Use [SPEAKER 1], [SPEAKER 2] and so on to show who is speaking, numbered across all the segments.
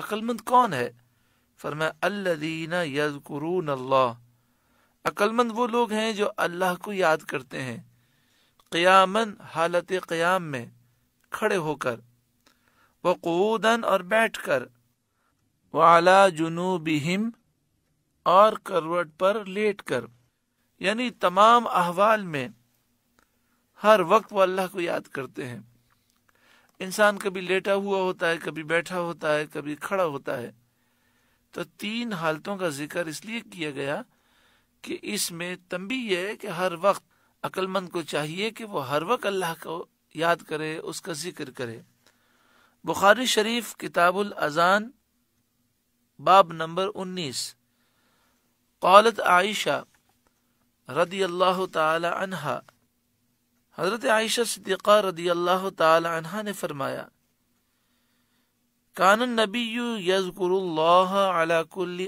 [SPEAKER 1] अक्लमंद कौन है फरमाया यजकुरून अल्लाह अक्लमंद वो लोग हैं जो अल्लाह को याद करते हैं क़यामन हालत क़याम में खड़े होकर कूदन और बैठ कर वाला जुनूबिहिम और करवट पर लेट कर यानी तमाम अहवाल में हर वक्त वो अल्लाह को याद करते हैं इंसान कभी लेटा हुआ होता है कभी बैठा होता है कभी खड़ा होता है तो तीन हालतों का जिक्र इसलिए किया गया कि इसमें तंबी यह है कि हर वक्त अक्लमंद को चाहिए कि वो हर वक्त अल्लाह को याद करे उसका जिक्र करे बुखारी शरीफ किताबुल अजान बाब नंबर उन्नीस कौलत आयशा रदी अल्लाह तहा हजरत आयशा सिद्दीक़ा रदी अल्लाह तहा ने फरमाया कान नबी यजकुल्लाकुल्ली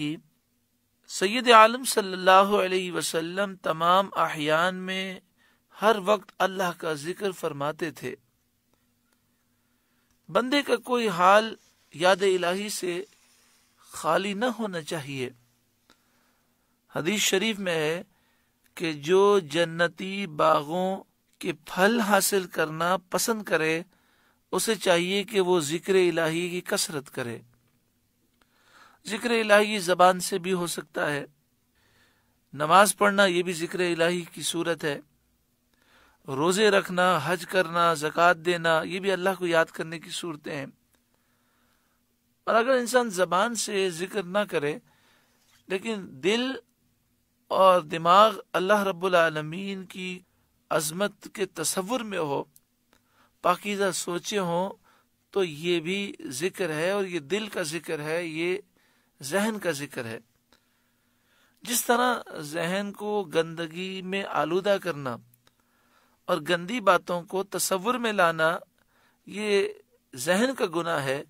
[SPEAKER 1] ही सैद आलम सल्लल्लाहु अलैहि वसल्लम तमाम आहियान में हर वक्त अल्लाह का जिक्र फरमाते थे बंदे का कोई हाल याद इलाही से खाली न होना चाहिए हदीस शरीफ में है कि जो जन्नती बागों के फल हासिल करना पसंद करे उसे चाहिए कि वो जिक्र इलाही की कसरत करे जिक्र इलाही जबान से भी हो सकता है नमाज पढ़ना यह भी जिक्र इलाही की सूरत है रोजे रखना हज करना जक़ात देना यह भी अल्लाह को याद करने की सूरतें हैं और अगर इंसान जबान से जिक्र ना करे लेकिन दिल और दिमाग अल्लाह रबालमीन की अजमत के तस्वुर में हो पाकिज़ा सोचे हों तो ये भी जिक्र है और ये दिल का जिक्र है ये जहन का जिक्र है जिस तरह जहन को गंदगी में आलूदा करना और गंदी बातों को तस्वुर में लाना ये जहन का गुना है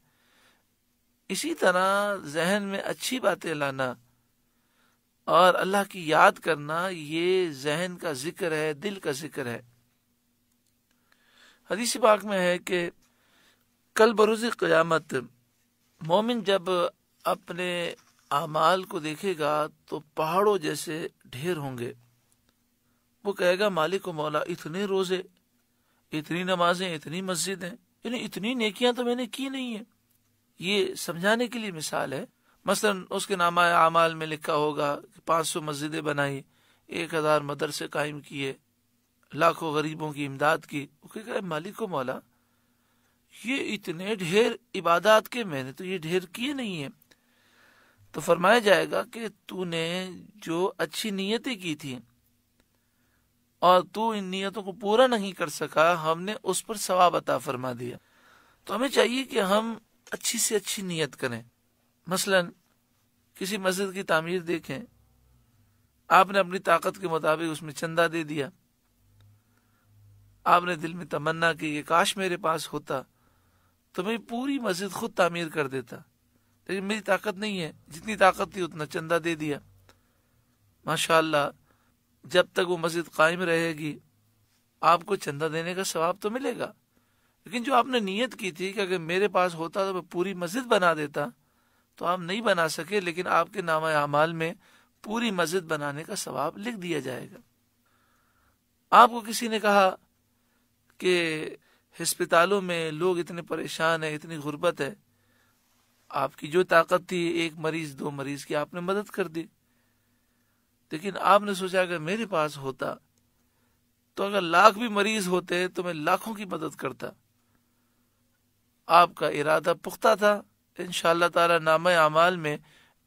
[SPEAKER 1] इसी तरह जहन में अच्छी बातें लाना और अल्लाह की याद करना ये जहन का जिक्र है दिल का जिक्र है हदीसी बाग में है कि कल बरूज क़यामत मोमिन जब अपने आमाल को देखेगा तो पहाड़ों जैसे ढेर होंगे वो कहेगा मालिक मौला इतने रोज़े इतनी नमाजें इतनी मस्जिदें यानी इतनी नेकियां तो मैंने की नहीं है ये समझाने के लिए मिसाल है मसलन उसके नामा अमाल में लिखा होगा कि पाँच सौ मस्जिदें बनाई एक हजार मदरसे कायम किए लाखों गरीबों की इमदाद की कह मालिक को मौला ये इतने ढेर इबादत के मैंने तो ये ढेर किए नहीं है तो फरमाया जाएगा कि तूने जो अच्छी नीयतें की थी और तू इन नीयतों को पूरा नहीं कर सका हमने उस पर सवाब अता फरमा दिया तो हमें चाहिए कि हम अच्छी से अच्छी नीयत करें मसलन किसी मस्जिद की तामीर देखें आपने अपनी ताकत के मुताबिक उसमें चंदा दे दिया आपने दिल में तमन्ना की काश मेरे पास होता तो मैं पूरी मस्जिद खुद तामीर कर देता लेकिन मेरी ताकत नहीं है जितनी ताकत थी उतना चंदा दे दिया माशाल्लाह जब तक वो मस्जिद कायम रहेगी आपको चंदा देने का स्वाब तो मिलेगा लेकिन जो आपने नीयत की थी कि अगर मेरे पास होता तो मैं पूरी मस्जिद बना देता तो आप नहीं बना सके लेकिन आपके नाम अमाल में पूरी मस्जिद बनाने का सवाब लिख दिया जाएगा आपको किसी ने कहा कि हस्पतालों में लोग इतने परेशान हैं इतनी गुर्बत है आपकी जो ताकत थी एक मरीज दो मरीज की आपने मदद कर दी लेकिन आपने सोचा अगर मेरे पास होता तो अगर लाख भी मरीज होते तो मैं लाखों की मदद करता आपका इरादा पुख्ता था इन तला नाम अमाल में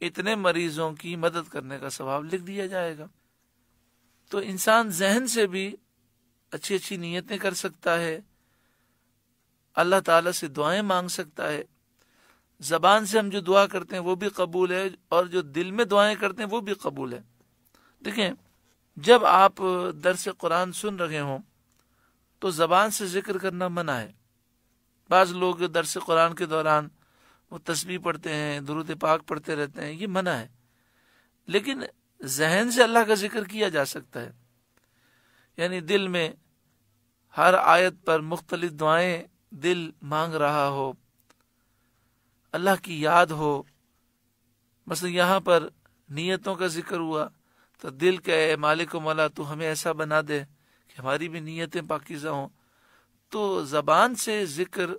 [SPEAKER 1] इतने मरीजों की मदद करने का स्वभाव लिख दिया जाएगा तो इंसान जहन से भी अच्छी अच्छी नीयतें कर सकता है अल्लाह ताला से दुआएं मांग सकता है जबान से हम जो दुआ करते हैं वो भी कबूल है और जो दिल में दुआएं करते हैं वो भी कबूल है देखें जब आप दरस कुरान सुन रहे हों तो जबान से जिक्र करना मना है बाज लोग दरस कुरान के दौरान वो तस्वीर पढ़ते हैं दुरुद पाक पढ़ते रहते हैं ये मना है लेकिन जहन से अल्लाह का जिक्र किया जा सकता है यानी दिल में हर आयत पर मुख्तलिफ दुआएं दिल मांग रहा हो अल्लाह की याद हो बस यहां पर नीयतों का जिक्र हुआ तो दिल कहे मालिक मौला तो हमें ऐसा बना दे कि हमारी भी नीयतें पाकिजा हों तो ज़बान से जिक्र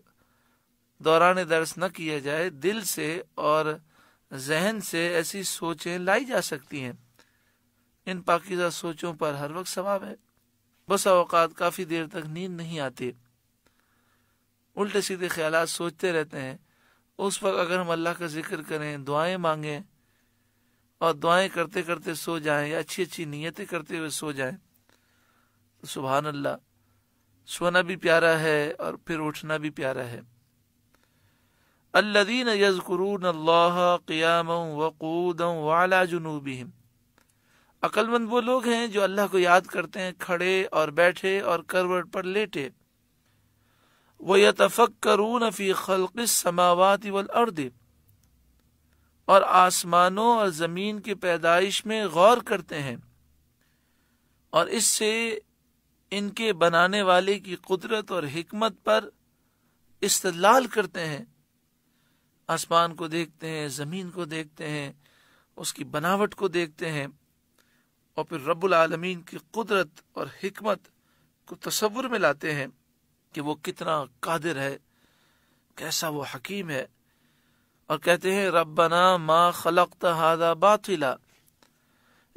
[SPEAKER 1] दौरान दर्श न किया जाए दिल से और जहन से ऐसी सोचें लाई जा सकती हैं इन पाकिजा सोचों पर हर वक्त सवाब है बस अवकात काफ़ी देर तक नींद नहीं आती उल्टे सीधे ख्याल सोचते रहते हैं उस वक्त अगर हम अल्लाह का जिक्र करें दुआएं मांगें और दुआएं करते करते सो जाएं या अच्छी अच्छी नीयतें करते हुए सो जाएं तो सुबहान अल्लाह सोना भी प्यारा है और फिर उठना भी प्यारा है الذين يذكرون الله قياما वक़ूद वाला جنوبهم अक्लमंद वो लोग हैं जो अल्लाह को याद करते हैं खड़े और बैठे और करवट पर लेटे वो व न फ़ी खल समावत वल अर्द और आसमानों और ज़मीन की पैदाइश में गौर करते हैं और इससे इनके बनाने वाले की कुदरत और हमत पर इस्तलाल करते हैं आसमान को देखते हैं ज़मीन को देखते हैं उसकी बनावट को देखते हैं और फिर रब्बुल आलमीन की कुदरत और हिकमत को तस्वुर में लाते हैं कि वो कितना कादिर है कैसा वो हकीम है और कहते हैं रबना मा खलक हादा बातिला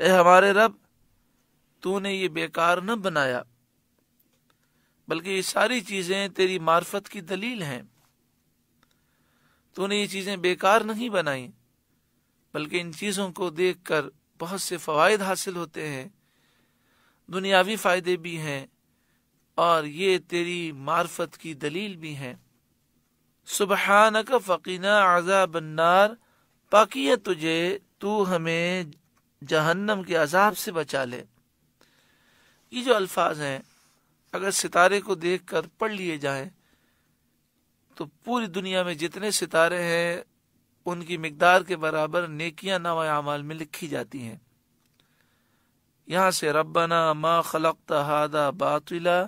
[SPEAKER 1] ए हमारे रब तूने ये बेकार न बनाया बल्कि ये सारी चीजें तेरी मार्फत की दलील हैं तूने ये चीजें बेकार नहीं बनाई बल्कि इन चीजों को देखकर बहुत से फवायद हासिल होते हैं दुनियावी फायदे भी हैं और ये तेरी मार्फत की दलील भी हैं सुबह का फ़कीना आजा बन्नार पाकि तुझे तू हमें जहन्नम के अजाब से बचा ले ये जो अल्फाज हैं अगर सितारे को देखकर पढ़ लिए जाएं तो पूरी दुनिया में जितने सितारे हैं उनकी मकदार के बराबर नेकियां नवा अमाल में लिखी जाती हैं यहां से रबना मा खलक हादा बातिला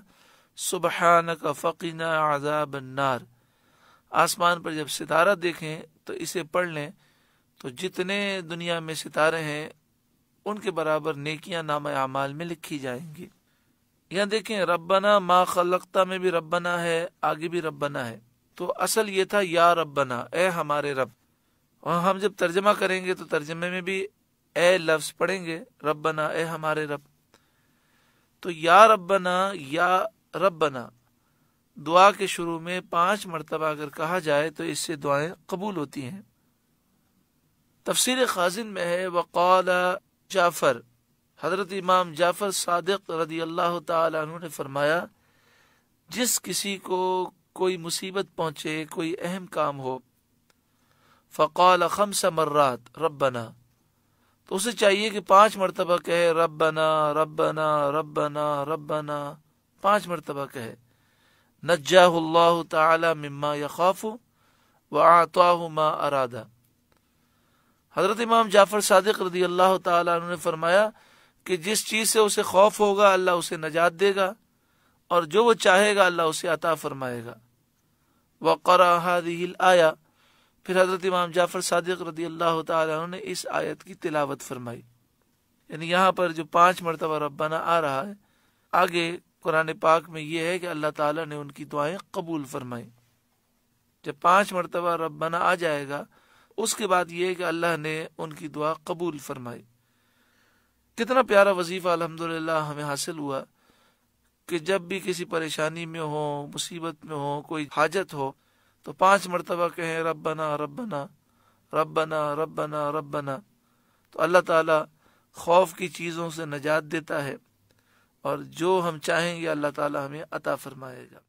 [SPEAKER 1] सुबहान का फ़कीना आजाब नार आसमान पर जब सितारा देखें तो इसे पढ़ लें तो जितने दुनिया में सितारे हैं उनके बराबर नेकियां नाम अमाल में लिखी जाएंगी यहां देखें रबना मा खलकता में भी रबना है आगे भी रबना है तो असल ये था या रब बना ए हमारे रब और हम जब तर्जमा करेंगे तो तर्जमे में भी ए लफ्स पढ़ेंगे रब बना ए हमारे रब तो या रब बना या रब बना दुआ के शुरू में पांच मरतबा अगर कहा जाए तो इससे दुआएं कबूल होती हैं तफसर खाजिन में है वक़ाल जाफ़र हजरत इमाम जाफ़र सादिक रदी अल्लाह तु ने फरमाया जिस किसी को कोई मुसीबत पहुंचे कोई अहम काम हो फ़काल खमस मर्रात रबना तो उसे चाहिए कि पांच मरतबा कहे रबना रबना रबना रबना पांच मरतबा कहे नज्जाह ताला मिम्मा यखाफू व आता मा अरादा हजरत इमाम जाफर सादिक रदी अल्लाह तला फरमाया कि जिस चीज़ से उसे खौफ होगा अल्लाह उसे नजात देगा और जो वो चाहेगा अल्लाह उसे अता फरमाएगा वक़रादिल आया फिर हज़रत इमाम जाफ़र सदक रदी अल्लाह ने इस आयत की तिलावत फरमाई यानी यहाँ पर जो पाँच मरतबा रबाना आ रहा है आगे कुरान पाक में यह है कि अल्लाह ताला ने उनकी दुआएं कबूल फरमाई जब पाँच मरतबा रबाना आ जाएगा उसके बाद ये है कि अल्लाह ने उनकी दुआ कबूल फरमाई कितना प्यारा वजीफ़ा अलहमदिल्ला हमें हासिल हुआ कि जब भी किसी परेशानी में हो मुसीबत में हो कोई हाजत हो तो पांच मरतबा कहें रब बना रब बना रब बना रब बना रब बना तो अल्लाह ताला खौफ की चीज़ों से नजात देता है और जो हम चाहेंगे अल्लाह ताला हमें अता फरमाएगा